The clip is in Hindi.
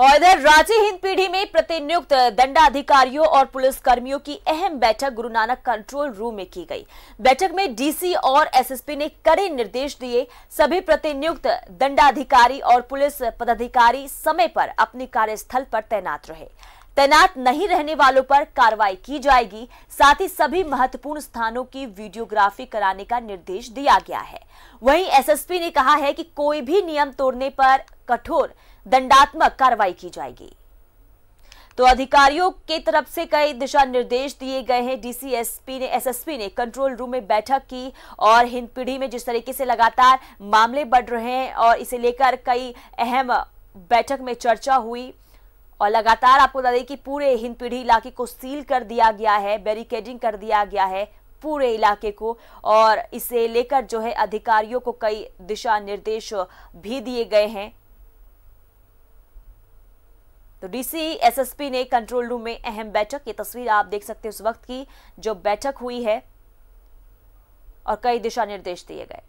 और इधर रांची हिंद पीढ़ी में प्रतिनियुक्त दंडाधिकारियों और पुलिस कर्मियों की अहम बैठक गुरु नानक कंट्रोल रूम में की गई बैठक में डीसी और एसएसपी ने कड़े निर्देश दिए सभी प्रतिनियुक्त दंडाधिकारी और पुलिस पदाधिकारी समय पर अपने कार्यस्थल पर तैनात रहे तैनात नहीं रहने वालों पर कार्रवाई की जाएगी साथ ही सभी महत्वपूर्ण स्थानों की वीडियोग्राफी कराने का निर्देश दिया गया है वहीं एसएसपी ने कहा है कि कोई भी नियम तोड़ने पर कठोर दंडात्मक कार्रवाई की जाएगी तो अधिकारियों के तरफ से कई दिशा निर्देश दिए गए हैं डीसीएसपी ने एसएसपी ने कंट्रोल रूम में बैठक की और हिंद पीढ़ी में जिस तरीके से लगातार मामले बढ़ रहे हैं और इसे लेकर कई अहम बैठक में चर्चा हुई और लगातार आपको बता दें कि पूरे हिंद पीढ़ी इलाके को सील कर दिया गया है बैरिकेडिंग कर दिया गया है पूरे इलाके को और इसे लेकर जो है अधिकारियों को कई दिशा निर्देश भी दिए गए हैं डीसी तो एसएसपी ने कंट्रोल रूम में अहम बैठक ये तस्वीर आप देख सकते हैं उस वक्त की जो बैठक हुई है और कई दिशा निर्देश दिए गए